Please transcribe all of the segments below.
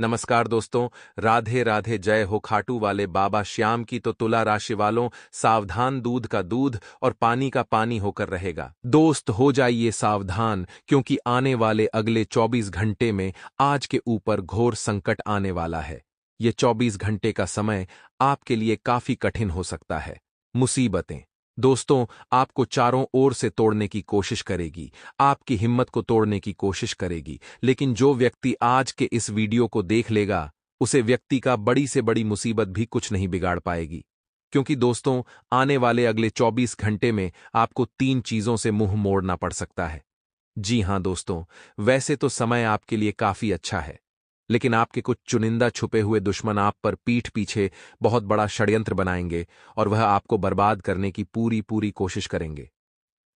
नमस्कार दोस्तों राधे राधे जय हो खाटू वाले बाबा श्याम की तो तुला राशि वालों सावधान दूध का दूध और पानी का पानी होकर रहेगा दोस्त हो जाइए सावधान क्योंकि आने वाले अगले 24 घंटे में आज के ऊपर घोर संकट आने वाला है ये 24 घंटे का समय आपके लिए काफी कठिन हो सकता है मुसीबतें दोस्तों आपको चारों ओर से तोड़ने की कोशिश करेगी आपकी हिम्मत को तोड़ने की कोशिश करेगी लेकिन जो व्यक्ति आज के इस वीडियो को देख लेगा उसे व्यक्ति का बड़ी से बड़ी मुसीबत भी कुछ नहीं बिगाड़ पाएगी क्योंकि दोस्तों आने वाले अगले 24 घंटे में आपको तीन चीजों से मुंह मोड़ना पड़ सकता है जी हां दोस्तों वैसे तो समय आपके लिए काफी अच्छा है लेकिन आपके कुछ चुनिंदा छुपे हुए दुश्मन आप पर पीठ पीछे बहुत बड़ा षड्यंत्र बनाएंगे और वह आपको बर्बाद करने की पूरी पूरी कोशिश करेंगे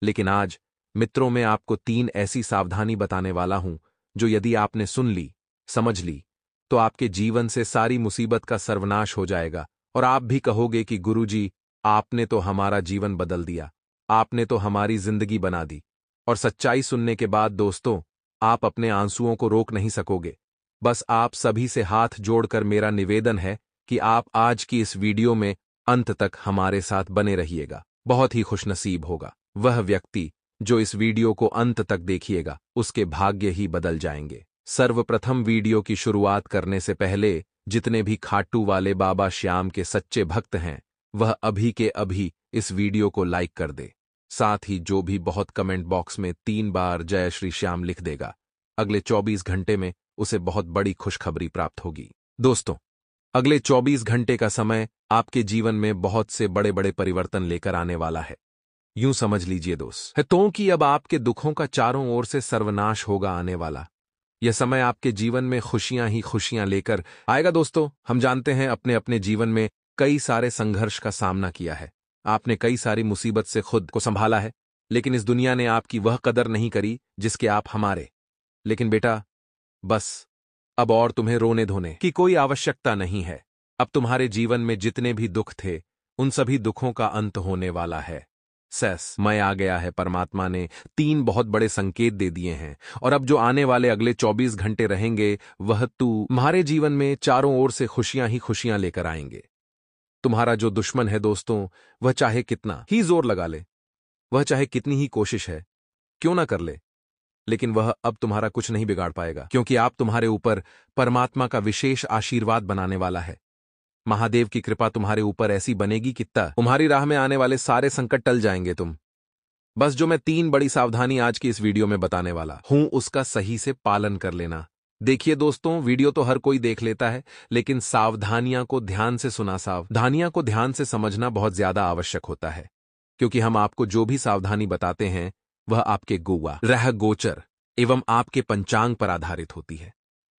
लेकिन आज मित्रों में आपको तीन ऐसी सावधानी बताने वाला हूं जो यदि आपने सुन ली समझ ली तो आपके जीवन से सारी मुसीबत का सर्वनाश हो जाएगा और आप भी कहोगे कि गुरुजी आपने तो हमारा जीवन बदल दिया आपने तो हमारी जिंदगी बना दी और सच्चाई सुनने के बाद दोस्तों आप अपने आंसुओं को रोक नहीं सकोगे बस आप सभी से हाथ जोड़कर मेरा निवेदन है कि आप आज की इस वीडियो में अंत तक हमारे साथ बने रहिएगा बहुत ही खुशनसीब होगा वह व्यक्ति जो इस वीडियो को अंत तक देखिएगा उसके भाग्य ही बदल जाएंगे सर्वप्रथम वीडियो की शुरुआत करने से पहले जितने भी खाटू वाले बाबा श्याम के सच्चे भक्त हैं वह अभी के अभी इस वीडियो को लाइक कर दे साथ ही जो भी बहुत कमेंट बॉक्स में तीन बार जय श्री श्याम लिख देगा अगले 24 घंटे में उसे बहुत बड़ी खुशखबरी प्राप्त होगी दोस्तों अगले 24 घंटे का समय आपके जीवन में बहुत से बड़े बड़े परिवर्तन लेकर आने वाला है यूं समझ लीजिए दोस्त है तो कि अब आपके दुखों का चारों ओर से सर्वनाश होगा आने वाला यह समय आपके जीवन में खुशियां ही खुशियां लेकर आएगा दोस्तों हम जानते हैं अपने अपने जीवन में कई सारे संघर्ष का सामना किया है आपने कई सारी मुसीबत से खुद को संभाला है लेकिन इस दुनिया ने आपकी वह कदर नहीं करी जिसके आप हमारे लेकिन बेटा बस अब और तुम्हें रोने धोने की कोई आवश्यकता नहीं है अब तुम्हारे जीवन में जितने भी दुख थे उन सभी दुखों का अंत होने वाला है सैस मैं आ गया है परमात्मा ने तीन बहुत बड़े संकेत दे दिए हैं और अब जो आने वाले अगले 24 घंटे रहेंगे वह तू तुम्हारे जीवन में चारों ओर से खुशियां ही खुशियां लेकर आएंगे तुम्हारा जो दुश्मन है दोस्तों वह चाहे कितना ही जोर लगा ले वह चाहे कितनी ही कोशिश है क्यों ना कर ले लेकिन वह अब तुम्हारा कुछ नहीं बिगाड़ पाएगा क्योंकि आप तुम्हारे ऊपर परमात्मा का विशेष आशीर्वाद बनाने वाला है महादेव की कृपा तुम्हारे ऊपर ऐसी बनेगी कि तुम्हारी राह में आने वाले सारे संकट टल जाएंगे तुम बस जो मैं तीन बड़ी सावधानी आज की इस वीडियो में बताने वाला हूं उसका सही से पालन कर लेना देखिए दोस्तों वीडियो तो हर कोई देख लेता है लेकिन सावधानियां को ध्यान से सुना सावधानियां को ध्यान से समझना बहुत ज्यादा आवश्यक होता है क्योंकि हम आपको जो भी सावधानी बताते हैं वह आपके गोवा रह गोचर एवं आपके पंचांग पर आधारित होती है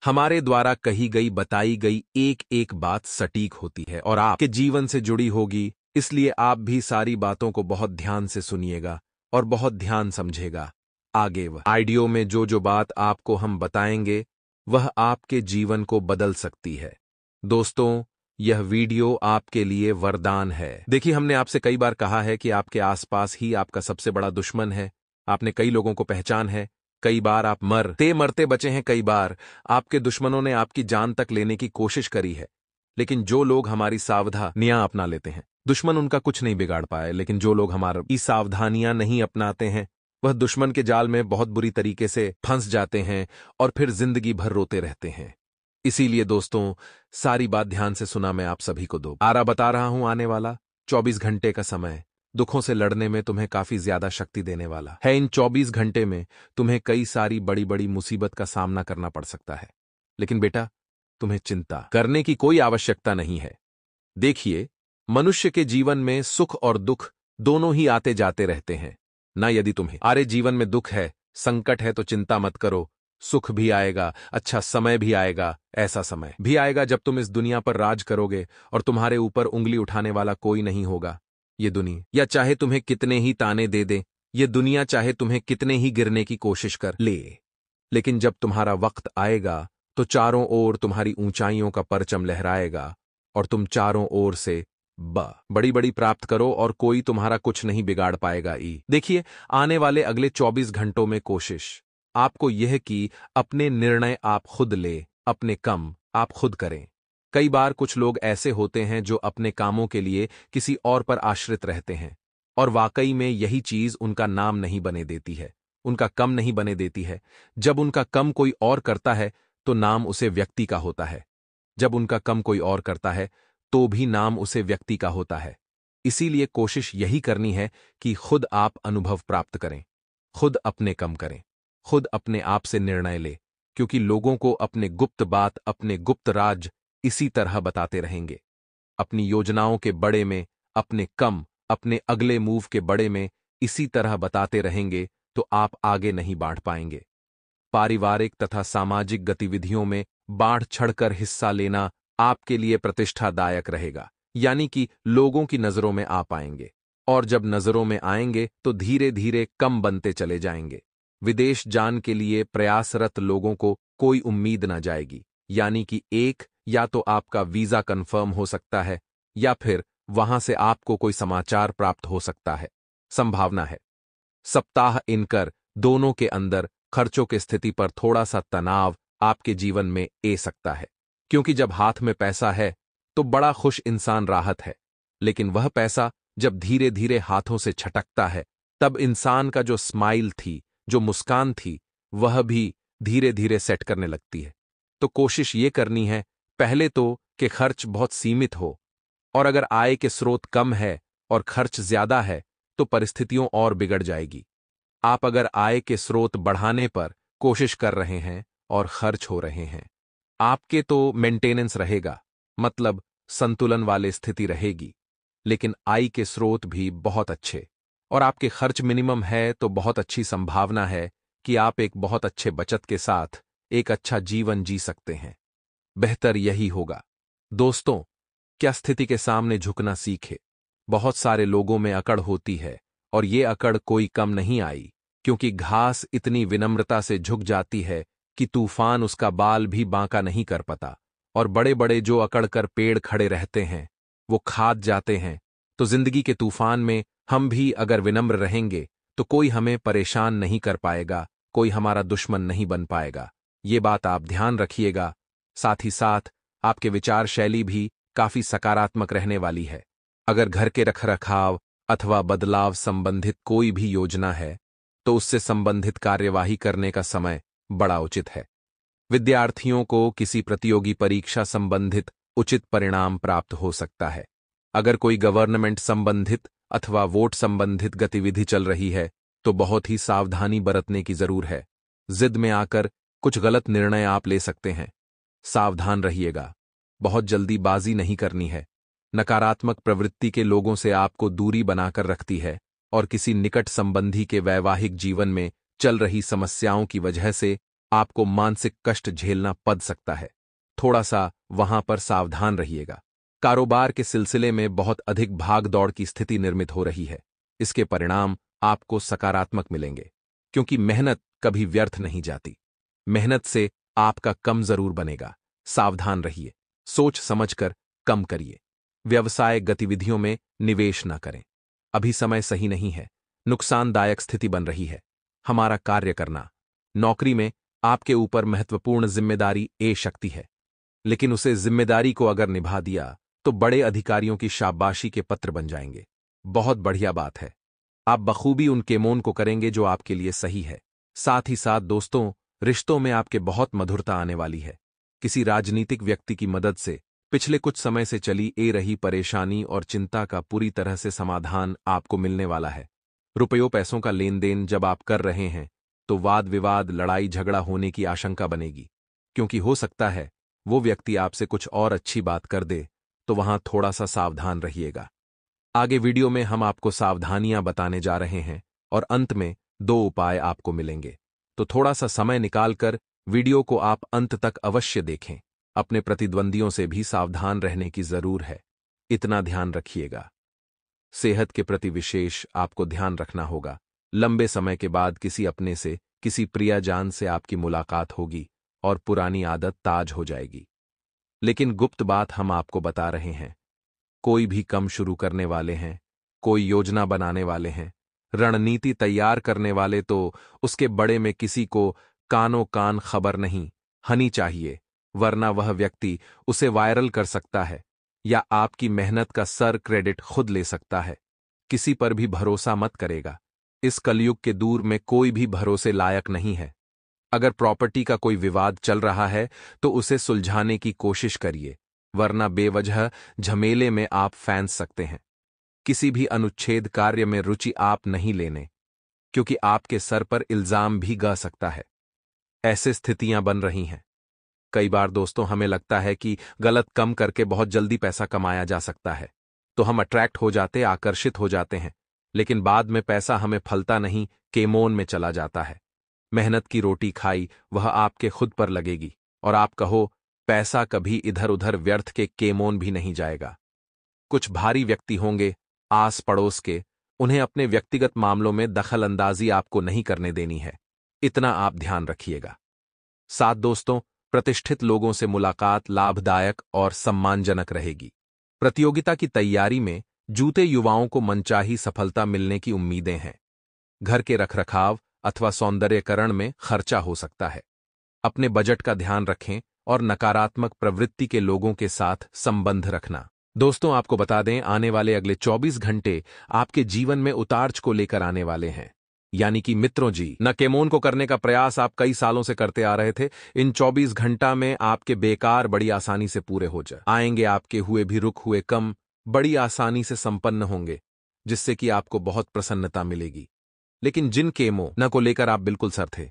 हमारे द्वारा कही गई बताई गई एक एक बात सटीक होती है और आपके जीवन से जुड़ी होगी इसलिए आप भी सारी बातों को बहुत ध्यान से सुनिएगा और बहुत ध्यान समझेगा आगे वह आइडियो में जो जो बात आपको हम बताएंगे वह आपके जीवन को बदल सकती है दोस्तों यह वीडियो आपके लिए वरदान है देखिए हमने आपसे कई बार कहा है कि आपके आसपास ही आपका सबसे बड़ा दुश्मन है आपने कई लोगों को पहचान है कई बार आप मर ते मरते बचे हैं कई बार आपके दुश्मनों ने आपकी जान तक लेने की कोशिश करी है लेकिन जो लोग हमारी सावधानियां अपना लेते हैं दुश्मन उनका कुछ नहीं बिगाड़ पाए लेकिन जो लोग हमारी सावधानियां नहीं अपनाते हैं वह दुश्मन के जाल में बहुत बुरी तरीके से फंस जाते हैं और फिर जिंदगी भर रोते रहते हैं इसीलिए दोस्तों सारी बात ध्यान से सुना मैं आप सभी को दो आरा बता रहा हूं आने वाला 24 घंटे का समय दुखों से लड़ने में तुम्हें काफी ज्यादा शक्ति देने वाला है इन 24 घंटे में तुम्हें कई सारी बड़ी बड़ी मुसीबत का सामना करना पड़ सकता है लेकिन बेटा तुम्हें चिंता करने की कोई आवश्यकता नहीं है देखिए मनुष्य के जीवन में सुख और दुख दोनों ही आते जाते रहते हैं ना यदि तुम्हें आरे जीवन में दुख है संकट है तो चिंता मत करो सुख भी आएगा अच्छा समय भी आएगा ऐसा समय भी आएगा जब तुम इस दुनिया पर राज करोगे और तुम्हारे ऊपर उंगली उठाने वाला कोई नहीं होगा ये दुनिया या चाहे तुम्हें कितने ही ताने दे दे ये दुनिया चाहे तुम्हें कितने ही गिरने की कोशिश कर ले लेकिन जब तुम्हारा वक्त आएगा तो चारों ओर तुम्हारी ऊंचाइयों का परचम लहराएगा और तुम चारों ओर से ब बड़ी बड़ी प्राप्त करो और कोई तुम्हारा कुछ नहीं बिगाड़ पाएगा ई देखिए आने वाले अगले 24 घंटों में कोशिश आपको यह कि अपने निर्णय आप खुद ले अपने कम आप खुद करें कई बार कुछ लोग ऐसे होते हैं जो अपने कामों के लिए किसी और पर आश्रित रहते हैं और वाकई में यही चीज उनका नाम नहीं बने देती है उनका कम नहीं बने देती है जब उनका कम कोई और करता है तो नाम उसे व्यक्ति का होता है जब उनका कम कोई और करता है तो भी नाम उसे व्यक्ति का होता है इसीलिए कोशिश यही करनी है कि खुद आप अनुभव प्राप्त करें खुद अपने कम करें खुद अपने आप से निर्णय ले क्योंकि लोगों को अपने गुप्त बात अपने गुप्त राज इसी तरह बताते रहेंगे अपनी योजनाओं के बड़े में अपने कम अपने अगले मूव के बड़े में इसी तरह बताते रहेंगे तो आप आगे नहीं बांट पाएंगे पारिवारिक तथा सामाजिक गतिविधियों में बाढ़ छड़कर हिस्सा लेना आपके लिए प्रतिष्ठादायक रहेगा यानी कि लोगों की नजरों में आ पाएंगे और जब नजरों में आएंगे तो धीरे धीरे कम बनते चले जाएंगे विदेश जान के लिए प्रयासरत लोगों को कोई उम्मीद न जाएगी यानी कि एक या तो आपका वीज़ा कन्फर्म हो सकता है या फिर वहां से आपको कोई समाचार प्राप्त हो सकता है संभावना है सप्ताह इनकर दोनों के अंदर खर्चों की स्थिति पर थोड़ा सा तनाव आपके जीवन में ए सकता है क्योंकि जब हाथ में पैसा है तो बड़ा खुश इंसान राहत है लेकिन वह पैसा जब धीरे धीरे हाथों से छटकता है तब इंसान का जो स्माइल थी जो मुस्कान थी वह भी धीरे धीरे सेट करने लगती है तो कोशिश ये करनी है पहले तो कि खर्च बहुत सीमित हो और अगर आय के स्रोत कम है और खर्च ज्यादा है तो परिस्थितियों और बिगड़ जाएगी आप अगर आय के स्रोत बढ़ाने पर कोशिश कर रहे हैं और खर्च हो रहे हैं आपके तो मेंटेनेंस रहेगा मतलब संतुलन वाले स्थिति रहेगी लेकिन आय के स्रोत भी बहुत अच्छे और आपके खर्च मिनिमम है तो बहुत अच्छी संभावना है कि आप एक बहुत अच्छे बचत के साथ एक अच्छा जीवन जी सकते हैं बेहतर यही होगा दोस्तों क्या स्थिति के सामने झुकना सीखे बहुत सारे लोगों में अकड़ होती है और ये अकड़ कोई कम नहीं आई क्योंकि घास इतनी विनम्रता से झुक जाती है कि तूफान उसका बाल भी बांका नहीं कर पता और बड़े बड़े जो अकड़ कर पेड़ खड़े रहते हैं वो खाद जाते हैं तो जिंदगी के तूफान में हम भी अगर विनम्र रहेंगे तो कोई हमें परेशान नहीं कर पाएगा कोई हमारा दुश्मन नहीं बन पाएगा ये बात आप ध्यान रखिएगा साथ ही साथ आपके विचार शैली भी काफी सकारात्मक रहने वाली है अगर घर के रखरखाव अथवा बदलाव संबंधित कोई भी योजना है तो उससे संबंधित कार्यवाही करने का समय बड़ा उचित है विद्यार्थियों को किसी प्रतियोगी परीक्षा संबंधित उचित परिणाम प्राप्त हो सकता है अगर कोई गवर्नमेंट संबंधित अथवा वोट संबंधित गतिविधि चल रही है तो बहुत ही सावधानी बरतने की जरूर है जिद में आकर कुछ गलत निर्णय आप ले सकते हैं सावधान रहिएगा बहुत जल्दी बाजी नहीं करनी है नकारात्मक प्रवृत्ति के लोगों से आपको दूरी बनाकर रखती है और किसी निकट संबंधी के वैवाहिक जीवन में चल रही समस्याओं की वजह से आपको मानसिक कष्ट झेलना पड़ सकता है थोड़ा सा वहां पर सावधान रहिएगा कारोबार के सिलसिले में बहुत अधिक भाग दौड़ की स्थिति निर्मित हो रही है इसके परिणाम आपको सकारात्मक मिलेंगे क्योंकि मेहनत कभी व्यर्थ नहीं जाती मेहनत से आपका कम जरूर बनेगा सावधान रहिए सोच समझकर कम करिए व्यवसाय गतिविधियों में निवेश न करें अभी समय सही नहीं है नुकसानदायक स्थिति बन रही है हमारा कार्य करना नौकरी में आपके ऊपर महत्वपूर्ण जिम्मेदारी ए शक्ति है लेकिन उसे जिम्मेदारी को अगर निभा दिया तो बड़े अधिकारियों की शाबाशी के पत्र बन जाएंगे बहुत बढ़िया बात है आप बखूबी उन केमोन को करेंगे जो आपके लिए सही है साथ ही साथ दोस्तों रिश्तों में आपके बहुत मधुरता आने वाली है किसी राजनीतिक व्यक्ति की मदद से पिछले कुछ समय से चली ए रही परेशानी और चिंता का पूरी तरह से समाधान आपको मिलने वाला है रुपयों पैसों का लेन देन जब आप कर रहे हैं तो वाद विवाद लड़ाई झगड़ा होने की आशंका बनेगी क्योंकि हो सकता है वो व्यक्ति आपसे कुछ और अच्छी बात कर दे तो वहां थोड़ा सा सावधान रहिएगा आगे वीडियो में हम आपको सावधानियां बताने जा रहे हैं और अंत में दो उपाय आपको मिलेंगे तो थोड़ा सा समय निकालकर वीडियो को आप अंत तक अवश्य देखें अपने प्रतिद्वंदियों से भी सावधान रहने की जरूर है इतना ध्यान रखिएगा सेहत के प्रति विशेष आपको ध्यान रखना होगा लंबे समय के बाद किसी अपने से किसी प्रियाजान से आपकी मुलाकात होगी और पुरानी आदत ताज हो जाएगी लेकिन गुप्त बात हम आपको बता रहे हैं कोई भी कम शुरू करने वाले हैं कोई योजना बनाने वाले हैं रणनीति तैयार करने वाले तो उसके बड़े में किसी को कानो कान खबर नहीं हनी चाहिए वरना वह व्यक्ति उसे वायरल कर सकता है या आपकी मेहनत का सर क्रेडिट खुद ले सकता है किसी पर भी भरोसा मत करेगा इस कलयुग के दूर में कोई भी भरोसे लायक नहीं है अगर प्रॉपर्टी का कोई विवाद चल रहा है तो उसे सुलझाने की कोशिश करिए वरना बेवजह झमेले में आप फैंस सकते हैं किसी भी अनुच्छेद कार्य में रुचि आप नहीं लेने क्योंकि आपके सर पर इल्जाम भी गा सकता है ऐसे स्थितियां बन रही हैं कई बार दोस्तों हमें लगता है कि गलत कम करके बहुत जल्दी पैसा कमाया जा सकता है तो हम अट्रैक्ट हो जाते आकर्षित हो जाते हैं लेकिन बाद में पैसा हमें फलता नहीं केमोन में चला जाता है मेहनत की रोटी खाई वह आपके खुद पर लगेगी और आप कहो पैसा कभी इधर उधर व्यर्थ के केमोन भी नहीं जाएगा कुछ भारी व्यक्ति होंगे आस पड़ोस के उन्हें अपने व्यक्तिगत मामलों में दखल अंदाजी आपको नहीं करने देनी है इतना आप ध्यान रखिएगा साथ दोस्तों प्रतिष्ठित लोगों से मुलाकात लाभदायक और सम्मानजनक रहेगी प्रतियोगिता की तैयारी में जूते युवाओं को मनचाही सफलता मिलने की उम्मीदें हैं घर के रखरखाव अथवा सौंदर्यकरण में खर्चा हो सकता है अपने बजट का ध्यान रखें और नकारात्मक प्रवृत्ति के लोगों के साथ संबंध रखना दोस्तों आपको बता दें आने वाले अगले 24 घंटे आपके जीवन में उतार्च को लेकर आने वाले हैं यानी कि मित्रों जी न केमोन को करने का प्रयास आप कई सालों से करते आ रहे थे इन 24 घंटा में आपके बेकार बड़ी आसानी से पूरे हो जाए आएंगे आपके हुए भी रुक हुए कम बड़ी आसानी से संपन्न होंगे जिससे कि आपको बहुत प्रसन्नता मिलेगी लेकिन जिन केमो न को लेकर आप बिल्कुल सर थे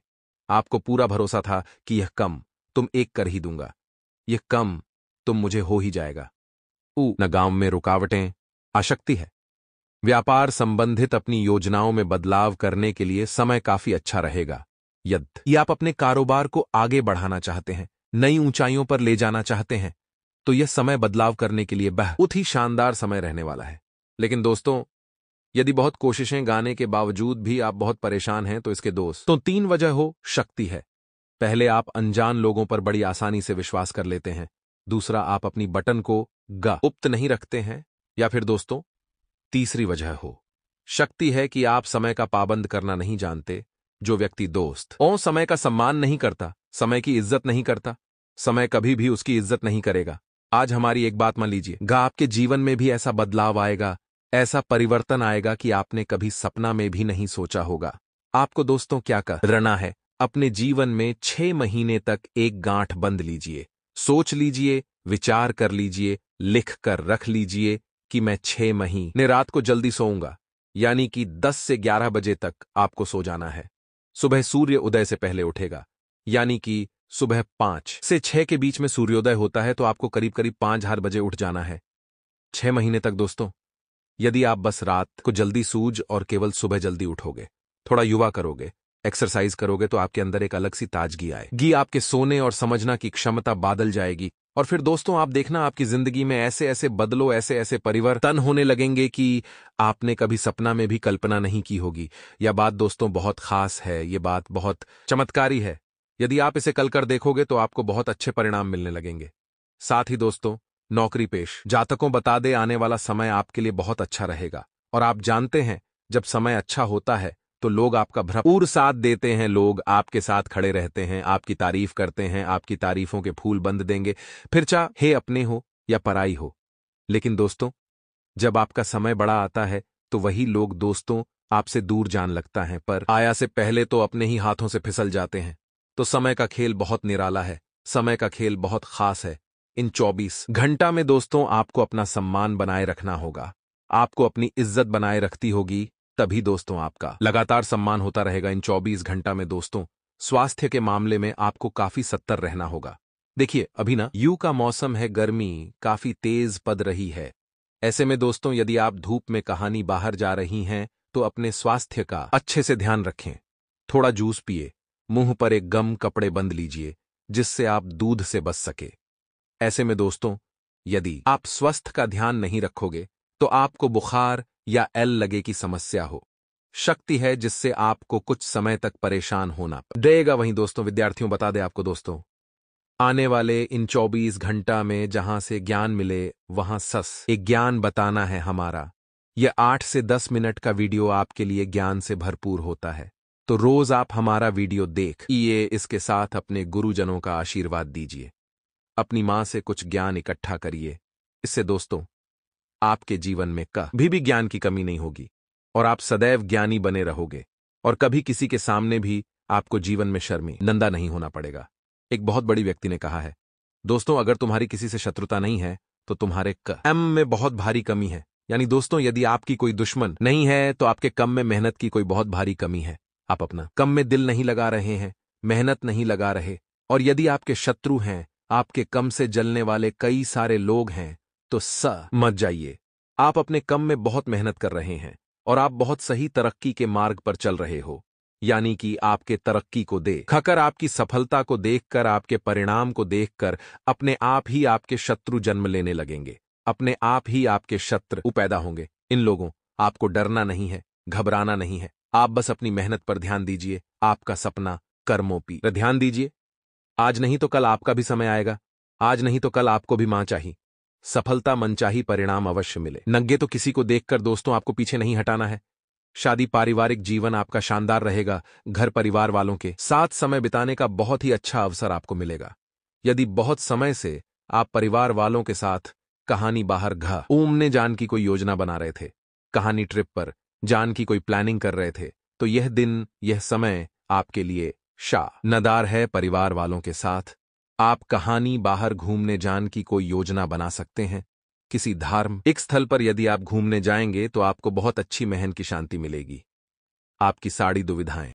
आपको पूरा भरोसा था कि यह कम तुम एक कर ही दूंगा यह कम तुम मुझे हो ही जाएगा ऊ न गांव में रुकावटें अशक्ति है व्यापार संबंधित अपनी योजनाओं में बदलाव करने के लिए समय काफी अच्छा रहेगा यदि आप अपने कारोबार को आगे बढ़ाना चाहते हैं नई ऊंचाइयों पर ले जाना चाहते हैं तो यह समय बदलाव करने के लिए बहुत ही शानदार समय रहने वाला है लेकिन दोस्तों यदि बहुत कोशिशें गाने के बावजूद भी आप बहुत परेशान हैं तो इसके दोस्त तो तीन वजह हो शक्ति है पहले आप अनजान लोगों पर बड़ी आसानी से विश्वास कर लेते हैं दूसरा आप अपनी बटन को गा उप्त नहीं रखते हैं या फिर दोस्तों तीसरी वजह हो शक्ति है कि आप समय का पाबंद करना नहीं जानते जो व्यक्ति दोस्त ओ समय का सम्मान नहीं करता समय की इज्जत नहीं करता समय कभी भी उसकी इज्जत नहीं करेगा आज हमारी एक बात मान लीजिए गा आपके जीवन में भी ऐसा बदलाव आएगा ऐसा परिवर्तन आएगा कि आपने कभी सपना में भी नहीं सोचा होगा आपको दोस्तों क्या कर रना है अपने जीवन में छह महीने तक एक गांठ बंद लीजिए सोच लीजिए विचार कर लीजिए लिख कर रख लीजिए कि मैं छह मही ने रात को जल्दी सोऊंगा यानी कि 10 से 11 बजे तक आपको सो जाना है सुबह सूर्य उदय से पहले उठेगा यानी कि सुबह पांच से छह के बीच में सूर्योदय होता है तो आपको करीब करीब पांच हजार बजे उठ जाना है छह महीने तक दोस्तों यदि आप बस रात को जल्दी सूझ और केवल सुबह जल्दी उठोगे थोड़ा युवा करोगे एक्सरसाइज करोगे तो आपके अंदर एक अलग सी ताजगी आए गी आपके सोने और समझना की क्षमता बादल जाएगी और फिर दोस्तों आप देखना आपकी जिंदगी में ऐसे ऐसे बदलो ऐसे ऐसे परिवर्तन होने लगेंगे कि आपने कभी सपना में भी कल्पना नहीं की होगी यह बात दोस्तों बहुत खास है ये बात बहुत चमत्कारी है यदि आप इसे कल कर देखोगे तो आपको बहुत अच्छे परिणाम मिलने लगेंगे साथ ही दोस्तों नौकरी पेश जातकों बता दे आने वाला समय आपके लिए बहुत अच्छा रहेगा और आप जानते हैं जब समय अच्छा होता है तो लोग आपका भरपूर साथ देते हैं लोग आपके साथ खड़े रहते हैं आपकी तारीफ करते हैं आपकी तारीफों के फूल बंद देंगे फिर चाह हे अपने हो या पराई हो लेकिन दोस्तों जब आपका समय बड़ा आता है तो वही लोग दोस्तों आपसे दूर जान लगता है पर आया से पहले तो अपने ही हाथों से फिसल जाते हैं तो समय का खेल बहुत निराला है समय का खेल बहुत खास है इन 24 घंटा में दोस्तों आपको अपना सम्मान बनाए रखना होगा आपको अपनी इज्जत बनाए रखती होगी तभी दोस्तों आपका लगातार सम्मान होता रहेगा इन 24 घंटा में दोस्तों स्वास्थ्य के मामले में आपको काफी सत्तर रहना होगा देखिए अभी ना यू का मौसम है गर्मी काफी तेज पद रही है ऐसे में दोस्तों यदि आप धूप में कहानी बाहर जा रही हैं तो अपने स्वास्थ्य का अच्छे से ध्यान रखें थोड़ा जूस पिए मुंह पर एक गम कपड़े बंद लीजिए जिससे आप दूध से बच सके ऐसे में दोस्तों यदि आप स्वस्थ का ध्यान नहीं रखोगे तो आपको बुखार या एल लगे की समस्या हो शक्ति है जिससे आपको कुछ समय तक परेशान होना देगा वहीं दोस्तों विद्यार्थियों बता दे आपको दोस्तों आने वाले इन 24 घंटा में जहां से ज्ञान मिले वहां सस एक ज्ञान बताना है हमारा यह आठ से दस मिनट का वीडियो आपके लिए ज्ञान से भरपूर होता है तो रोज आप हमारा वीडियो देख ये इसके साथ अपने गुरुजनों का आशीर्वाद दीजिए अपनी मां से कुछ ज्ञान इकट्ठा करिए इससे दोस्तों आपके जीवन में कभी भी ज्ञान की कमी नहीं होगी और आप सदैव ज्ञानी बने रहोगे और कभी किसी के सामने भी आपको जीवन में शर्मी नंदा नहीं होना पड़ेगा एक बहुत बड़ी व्यक्ति ने कहा है दोस्तों अगर तुम्हारी किसी से शत्रुता नहीं है तो तुम्हारे क एम में बहुत भारी कमी है यानी दोस्तों यदि आपकी कोई दुश्मन नहीं है तो आपके कम में मेहनत की कोई बहुत भारी कमी है आप अपना कम में दिल नहीं लगा रहे हैं मेहनत नहीं लगा रहे और यदि आपके शत्रु हैं आपके कम से जलने वाले कई सारे लोग हैं तो स मत जाइए आप अपने कम में बहुत मेहनत कर रहे हैं और आप बहुत सही तरक्की के मार्ग पर चल रहे हो यानी कि आपके तरक्की को देख खकर आपकी सफलता को देखकर आपके परिणाम को देखकर अपने आप ही आपके शत्रु जन्म लेने लगेंगे अपने आप ही आपके शत्रु पैदा होंगे इन लोगों आपको डरना नहीं है घबराना नहीं है आप बस अपनी मेहनत पर ध्यान दीजिए आपका सपना कर्मोपी ध्यान दीजिए आज नहीं तो कल आपका भी समय आएगा आज नहीं तो कल आपको भी मां चाहिए सफलता मनचाही परिणाम अवश्य मिले नंगे तो किसी को देखकर दोस्तों आपको पीछे नहीं हटाना है शादी पारिवारिक जीवन आपका शानदार रहेगा घर परिवार वालों के साथ समय बिताने का बहुत ही अच्छा अवसर आपको मिलेगा यदि बहुत समय से आप परिवार वालों के साथ कहानी बाहर घा ओमने जान की कोई योजना बना रहे थे कहानी ट्रिप पर जान की कोई प्लानिंग कर रहे थे तो यह दिन यह समय आपके लिए शाह नदार है परिवार वालों के साथ आप कहानी बाहर घूमने जान की कोई योजना बना सकते हैं किसी धार्म एक स्थल पर यदि आप घूमने जाएंगे तो आपको बहुत अच्छी महन की शांति मिलेगी आपकी साड़ी दुविधाएं